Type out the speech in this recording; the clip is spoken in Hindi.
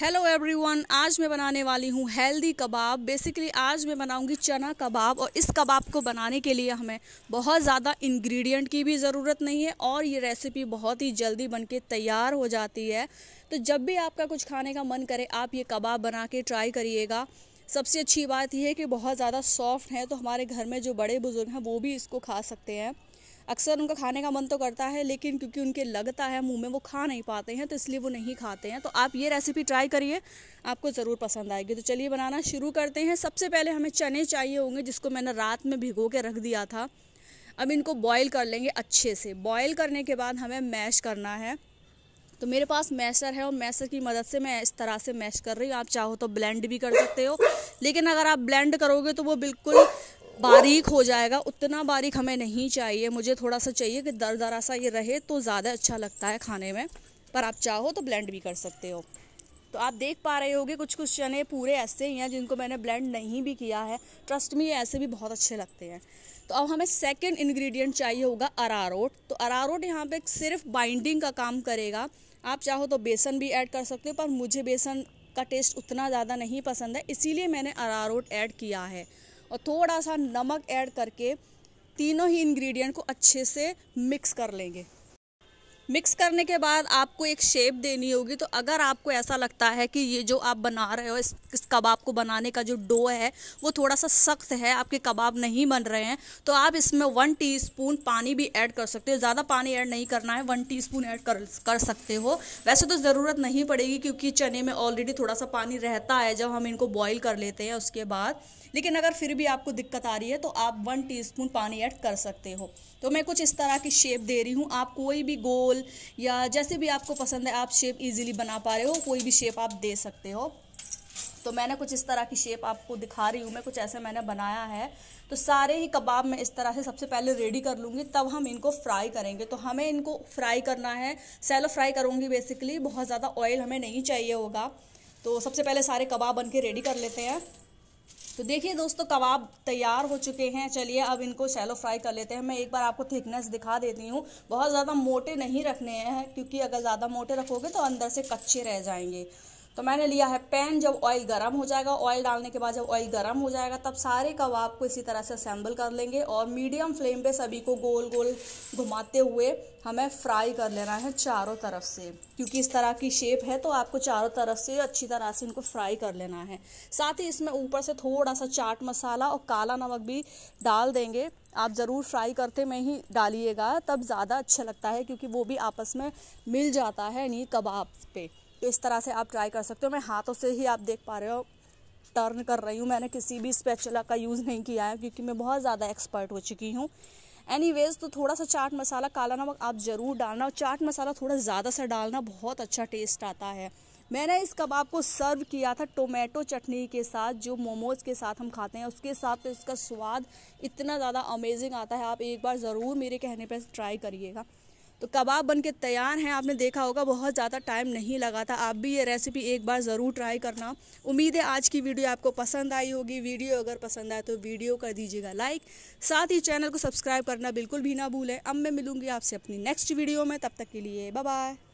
हेलो एवरीवन आज मैं बनाने वाली हूँ हेल्दी कबाब बेसिकली आज मैं बनाऊँगी चना कबाब और इस कबाब को बनाने के लिए हमें बहुत ज़्यादा इंग्रेडिएंट की भी ज़रूरत नहीं है और ये रेसिपी बहुत ही जल्दी बनके तैयार हो जाती है तो जब भी आपका कुछ खाने का मन करे आप ये कबाब बना के ट्राई करिएगा सबसे अच्छी बात यह है कि बहुत ज़्यादा सॉफ्ट है तो हमारे घर में जो बड़े बुज़ुर्ग हैं वो भी इसको खा सकते हैं अक्सर उनका खाने का मन तो करता है लेकिन क्योंकि उनके लगता है मुंह में वो खा नहीं पाते हैं तो इसलिए वो नहीं खाते हैं तो आप ये रेसिपी ट्राई करिए आपको ज़रूर पसंद आएगी तो चलिए बनाना शुरू करते हैं सबसे पहले हमें चने चाहिए होंगे जिसको मैंने रात में भिगो के रख दिया था अब इनको बॉयल कर लेंगे अच्छे से बॉयल करने के बाद हमें मैश करना है तो मेरे पास मैशर है और मैशर की मदद से मैं इस तरह से मैश कर रही हूँ आप चाहो तो ब्लेंड भी कर सकते हो लेकिन अगर आप ब्लेंड करोगे तो वो बिल्कुल बारीक हो जाएगा उतना बारीक हमें नहीं चाहिए मुझे थोड़ा सा चाहिए कि दर दरा सा ये रहे तो ज़्यादा अच्छा लगता है खाने में पर आप चाहो तो ब्लेंड भी कर सकते हो तो आप देख पा रहे होगे कुछ कुछ चने पूरे ऐसे ही हैं जिनको मैंने ब्लेंड नहीं भी किया है ट्रस्ट में ये ऐसे भी बहुत अच्छे लगते हैं तो अब हमें सेकेंड इन्ग्रीडियंट चाहिए होगा अरारोट तो अरारोट यहाँ पर सिर्फ बाइंडिंग का काम करेगा आप चाहो तो बेसन भी ऐड कर सकते हो पर मुझे बेसन का टेस्ट उतना ज़्यादा नहीं पसंद है इसीलिए मैंने अरारोट ऐड किया है और थोड़ा सा नमक ऐड करके तीनों ही इंग्रेडिएंट को अच्छे से मिक्स कर लेंगे मिक्स करने के बाद आपको एक शेप देनी होगी तो अगर आपको ऐसा लगता है कि ये जो आप बना रहे हो इस, इस कबाब को बनाने का जो डो है वो थोड़ा सा सख्त है आपके कबाब नहीं बन रहे हैं तो आप इसमें वन टीस्पून पानी भी ऐड कर सकते हो ज़्यादा पानी ऐड नहीं करना है वन टीस्पून ऐड कर कर सकते हो वैसे तो ज़रूरत नहीं पड़ेगी क्योंकि चने में ऑलरेडी थोड़ा सा पानी रहता है जब हम इनको बॉयल कर लेते हैं उसके बाद लेकिन अगर फिर भी आपको दिक्कत आ रही है तो आप वन टी पानी ऐड कर सकते हो तो मैं कुछ इस तरह की शेप दे रही हूँ आप कोई भी गोल गोल या जैसे भी आपको पसंद है आप शेप इजीली बना पा रहे हो कोई भी शेप आप दे सकते हो तो मैंने कुछ इस तरह की शेप आपको दिखा रही हूँ मैं कुछ ऐसे मैंने बनाया है तो सारे ही कबाब मैं इस तरह से सबसे पहले रेडी कर लूँगी तब हम इनको फ्राई करेंगे तो हमें इनको फ्राई करना है सैलो फ्राई करूँगी बेसिकली बहुत ज़्यादा ऑयल हमें नहीं चाहिए होगा तो सबसे पहले सारे कबाब बन के रेडी कर लेते हैं तो देखिए दोस्तों कबाब तैयार हो चुके हैं चलिए अब इनको शैलो फ्राई कर लेते हैं मैं एक बार आपको थिकनेस दिखा देती हूँ बहुत ज़्यादा मोटे नहीं रखने हैं क्योंकि अगर ज़्यादा मोटे रखोगे तो अंदर से कच्चे रह जाएंगे तो मैंने लिया है पैन जब ऑयल गर्म हो जाएगा ऑयल डालने के बाद जब ऑयल गर्म हो जाएगा तब सारे कबाब को इसी तरह से असेंबल कर लेंगे और मीडियम फ्लेम पे सभी को गोल गोल घुमाते हुए हमें फ्राई कर लेना है चारों तरफ से क्योंकि इस तरह की शेप है तो आपको चारों तरफ से अच्छी तरह से इनको फ्राई कर लेना है साथ ही इसमें ऊपर से थोड़ा सा चाट मसाला और काला नमक भी डाल देंगे आप ज़रूर फ्राई करते में ही डालिएगा तब ज़्यादा अच्छा लगता है क्योंकि वो भी आपस में मिल जाता है इन्हीं कबाब पर इस तरह से आप ट्राई कर सकते हो मैं हाथों से ही आप देख पा रहे हो टर्न कर रही हूँ मैंने किसी भी स्पेचला का यूज़ नहीं किया है क्योंकि मैं बहुत ज़्यादा एक्सपर्ट हो चुकी हूँ एनीवेज तो थोड़ा सा चाट मसाला काला नमक आप ज़रूर डालना और चाट मसाला थोड़ा ज़्यादा सा डालना बहुत अच्छा टेस्ट आता है मैंने इस कबाब को सर्व किया था टोमेटो चटनी के साथ जो मोमोज़ के साथ हम खाते हैं उसके साथ तो इसका स्वाद इतना ज़्यादा अमेजिंग आता है आप एक बार ज़रूर मेरे कहने पर ट्राई करिएगा तो कबाब बन के तैयार हैं आपने देखा होगा बहुत ज़्यादा टाइम नहीं लगा था आप भी ये रेसिपी एक बार ज़रूर ट्राई करना उम्मीद है आज की वीडियो आपको पसंद आई होगी वीडियो अगर पसंद आए तो वीडियो कर दीजिएगा लाइक साथ ही चैनल को सब्सक्राइब करना बिल्कुल भी ना भूलें अब मैं मिलूँगी आपसे अपनी नेक्स्ट वीडियो में तब तक के लिए बाय